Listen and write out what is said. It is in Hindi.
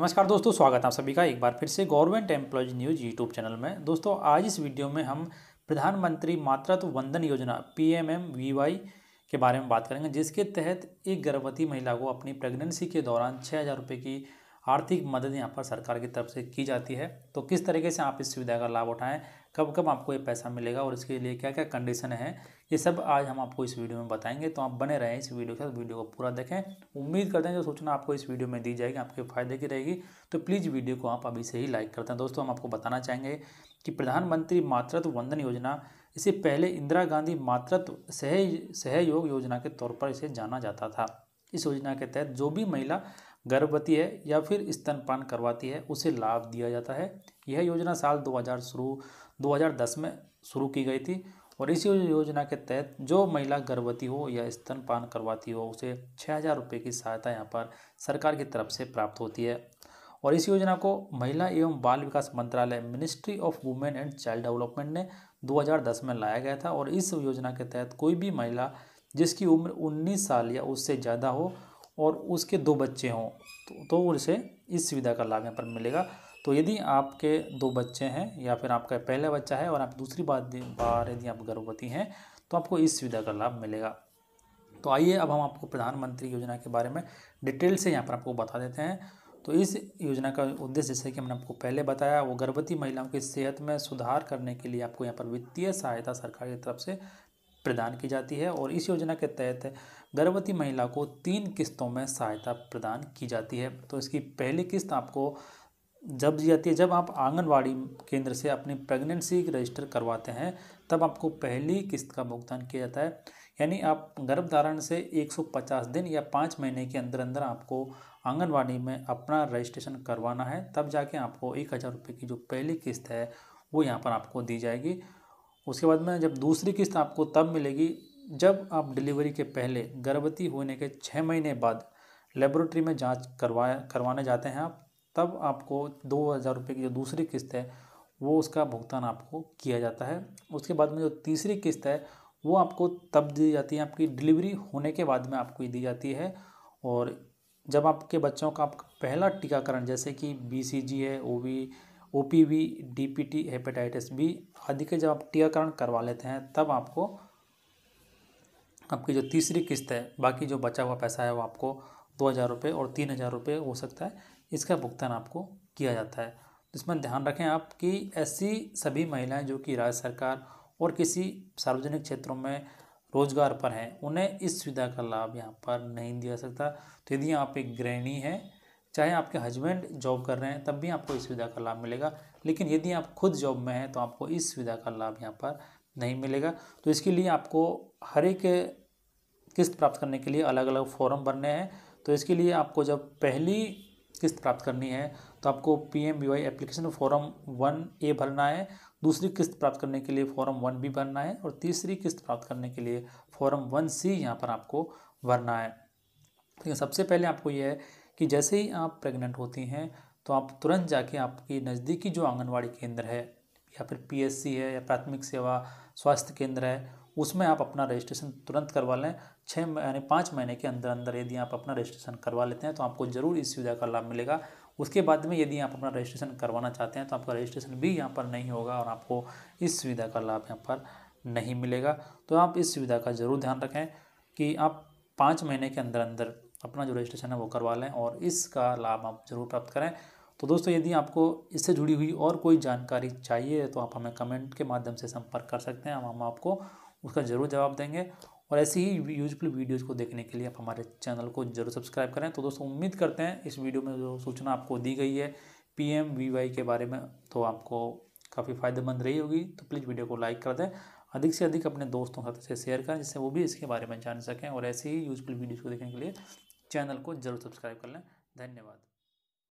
नमस्कार दोस्तों स्वागत है आप सभी का एक बार फिर से government employees news YouTube channel में दोस्तों आज इस वीडियो में हम प्रधानमंत्री मातृत्व वंदन योजना P M M V Y के बारे में बात करेंगे जिसके तहत एक गर्भवती महिला को अपनी प्रेगनेंसी के दौरान छः हज़ार रुपये की आर्थिक मदद यहाँ पर सरकार की तरफ से की जाती है तो किस तरीके से आप इस सुविधा का लाभ उठाएँ कब कब आपको ये पैसा मिलेगा और इसके लिए क्या क्या कंडीशन है ये सब आज हम आपको इस वीडियो में बताएंगे तो आप बने रहें इस वीडियो के साथ वीडियो को पूरा देखें उम्मीद करते हैं जो सूचना आपको इस वीडियो में दी जाएगी आपके फायदे की रहेगी तो प्लीज़ वीडियो को आप अभी से ही लाइक करते हैं दोस्तों हम आपको बताना चाहेंगे कि प्रधानमंत्री मातृत्व वंदन योजना इसे पहले इंदिरा गांधी मातृत्व सह सहयोग योजना के तौर पर इसे जाना जाता था इस योजना के तहत जो भी महिला गर्भवती है या फिर स्तनपान करवाती है उसे लाभ दिया जाता है यह योजना साल 2000 शुरू 2010 में शुरू की गई थी और इस योजना के तहत जो महिला गर्भवती हो या स्तनपान करवाती हो उसे छः हज़ार रुपये की सहायता यहाँ पर सरकार की तरफ से प्राप्त होती है और इस योजना को महिला एवं बाल विकास मंत्रालय ministry of women and child development ने 2010 में लाया गया था और इस योजना के तहत कोई भी महिला जिसकी उम्र 19 साल या उससे ज़्यादा हो और उसके दो बच्चे हों तो, तो उसे इस सुविधा का लाभ यहाँ पर मिलेगा तो यदि आपके दो बच्चे हैं या फिर आपका पहला बच्चा है और आप दूसरी बार बार यदि आप गर्भवती हैं तो आपको इस सुविधा का लाभ मिलेगा तो आइए अब हम आपको प्रधानमंत्री योजना के बारे में डिटेल से यहाँ पर आपको बता देते हैं तो इस योजना का उद्देश्य जैसे कि हमने आपको पहले बताया वो गर्भवती महिलाओं की सेहत में सुधार करने के लिए आपको यहाँ पर वित्तीय सहायता सरकार की तरफ से प्रदान की जाती है और इस योजना के तहत गर्भवती महिला को तीन किस्तों में सहायता प्रदान की जाती है तो इसकी पहली किस्त आपको जब दी जाती है जब आप आंगनवाड़ी केंद्र से अपनी प्रेगनेंसी रजिस्टर करवाते हैं तब आपको पहली किस्त का भुगतान किया जाता है यानी आप गर्भधारण से 150 दिन या पाँच महीने के अंदर अंदर आपको आंगनवाड़ी में अपना रजिस्ट्रेशन करवाना है तब जाके आपको एक हज़ार रुपये की जो पहली किस्त है वो यहाँ पर आपको दी जाएगी उसके बाद में जब दूसरी किस्त आपको तब मिलेगी जब आप डिलीवरी के पहले गर्भवती होने के छः महीने बाद लेबोरेटरी में जांच करवाया करवाने जाते हैं आप तब आपको दो हज़ार रुपये की जो दूसरी किस्त है वो उसका भुगतान आपको किया जाता है उसके बाद में जो तीसरी किस्त है वो आपको तब दी जाती है आपकी डिलीवरी होने के बाद में आपको दी जाती है और जब आपके बच्चों का आपका पहला टीकाकरण जैसे कि बी है O O P V D P T hepatitis B आदि के जब आप टीकाकरण करवा लेते हैं तब आपको आपकी जो तीसरी किस्त है बाकी जो बचा हुआ पैसा है वो आपको दो हज़ार रुपये और तीन हज़ार रुपये हो सकता है इसका भुगतान आपको किया जाता है तो इसमें ध्यान रखें आप कि ऐसी सभी महिलाएं जो कि राज्य सरकार और किसी सार्वजनिक क्षेत्रों में रोजगार पर हैं उन्हें इस सुविधा का लाभ यहाँ पर नहीं दिया सकता तो यदि आप एक गृहिणी हैं चाहे आपके हस्बैंड जॉब कर रहे हैं तब भी आपको इस सुविधा का लाभ मिलेगा लेकिन यदि आप खुद जॉब में हैं तो आपको इस सुविधा का लाभ यहाँ पर नहीं मिलेगा तो इसके लिए आपको हर एक किस्त प्राप्त करने के लिए अलग अलग फॉर्म भरने हैं तो इसके लिए आपको जब पहली किस्त प्राप्त करनी है तो आपको P M V Y application form one A भरना है दूसरी किस्त प्राप्त करने के लिए फॉर्म वन बी भरना है और तीसरी किस्त प्राप्त करने के लिए फॉर्म वन सी यहाँ पर आपको भरना है लेकिन सबसे पहले आपको यह है कि जैसे ही आप प्रेग्नेंट होती हैं तो आप तुरंत जाके आपकी नज़दीकी जो आंगनवाड़ी केंद्र है या फिर पीएससी है या प्राथमिक सेवा स्वास्थ्य केंद्र है उसमें आप अपना रजिस्ट्रेशन तुरंत करवा लें छः यानी पाँच महीने के अंदर अंदर यदि आप अपना रजिस्ट्रेशन करवा लेते हैं तो आपको ज़रूर इस सुविधा का लाभ मिलेगा उसके बाद में यदि आप अपना रजिस्ट्रेशन करवाना चाहते हैं तो आपका रजिस्ट्रेशन भी यहाँ पर नहीं होगा और आपको इस सुविधा का लाभ यहाँ पर नहीं मिलेगा तो आप इस सुविधा का ज़रूर ध्यान रखें कि आप पाँच महीने के अंदर अंदर अपना जो रजिस्ट्रेशन है वो करवा लें और इसका लाभ आप जरूर प्राप्त करें तो दोस्तों यदि आपको इससे जुड़ी हुई और कोई जानकारी चाहिए तो आप हमें कमेंट के माध्यम से संपर्क कर सकते हैं हम हम आपको उसका ज़रूर जवाब देंगे और ऐसी ही यूजफुल वीडियोज़ को देखने के लिए आप हमारे चैनल को जरूर सब्सक्राइब करें तो दोस्तों उम्मीद करते हैं इस वीडियो में जो सूचना आपको दी गई है पी के बारे में तो आपको काफ़ी फायदेमंद रही होगी तो प्लीज़ वीडियो को लाइक कर दें अधिक से अधिक अपने दोस्तों के साथ इसे शेयर करें जिससे वो भी इसके बारे में जान सकें और ऐसे ही यूजफुल वीडियोज़ को देखने के लिए चैनल को जरूर सब्सक्राइब कर लें धन्यवाद